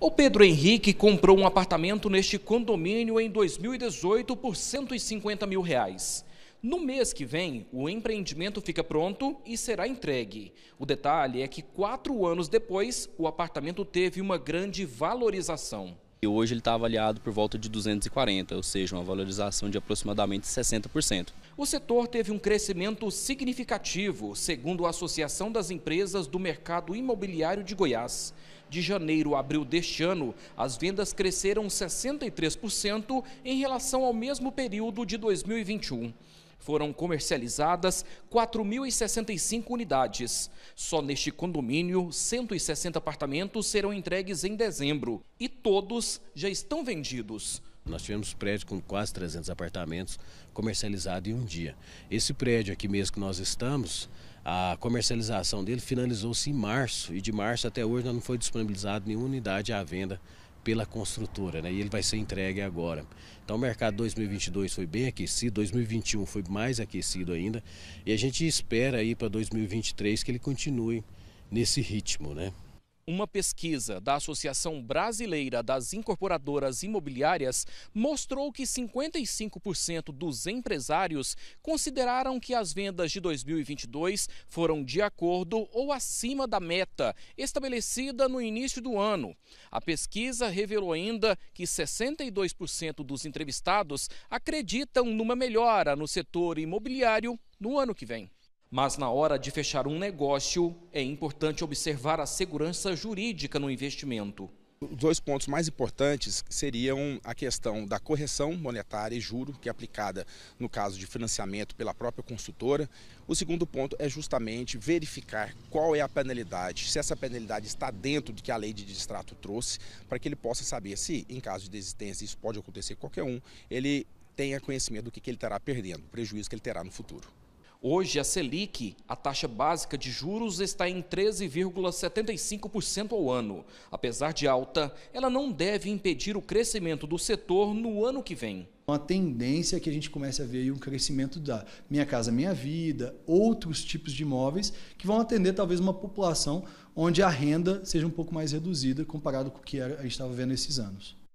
O Pedro Henrique comprou um apartamento neste condomínio em 2018 por 150 mil reais. No mês que vem, o empreendimento fica pronto e será entregue. O detalhe é que quatro anos depois, o apartamento teve uma grande valorização. E hoje ele está avaliado por volta de 240, ou seja, uma valorização de aproximadamente 60%. O setor teve um crescimento significativo, segundo a Associação das Empresas do Mercado Imobiliário de Goiás. De janeiro a abril deste ano, as vendas cresceram 63% em relação ao mesmo período de 2021. Foram comercializadas 4.065 unidades. Só neste condomínio, 160 apartamentos serão entregues em dezembro e todos já estão vendidos. Nós tivemos um prédio com quase 300 apartamentos comercializado em um dia. Esse prédio aqui mesmo que nós estamos, a comercialização dele finalizou-se em março e de março até hoje não foi disponibilizado nenhuma unidade à venda pela construtora, né? E ele vai ser entregue agora. Então o mercado 2022 foi bem aquecido, 2021 foi mais aquecido ainda, e a gente espera aí para 2023 que ele continue nesse ritmo, né? Uma pesquisa da Associação Brasileira das Incorporadoras Imobiliárias mostrou que 55% dos empresários consideraram que as vendas de 2022 foram de acordo ou acima da meta estabelecida no início do ano. A pesquisa revelou ainda que 62% dos entrevistados acreditam numa melhora no setor imobiliário no ano que vem. Mas na hora de fechar um negócio, é importante observar a segurança jurídica no investimento. Os dois pontos mais importantes seriam a questão da correção monetária e juro, que é aplicada no caso de financiamento pela própria consultora. O segundo ponto é justamente verificar qual é a penalidade, se essa penalidade está dentro do que a lei de distrato trouxe, para que ele possa saber se, em caso de desistência, isso pode acontecer qualquer um, ele tenha conhecimento do que ele estará perdendo, o prejuízo que ele terá no futuro. Hoje, a Selic, a taxa básica de juros, está em 13,75% ao ano. Apesar de alta, ela não deve impedir o crescimento do setor no ano que vem. Uma tendência é que a gente comece a ver um crescimento da Minha Casa Minha Vida, outros tipos de imóveis que vão atender talvez uma população onde a renda seja um pouco mais reduzida comparado com o que a gente estava vendo esses anos.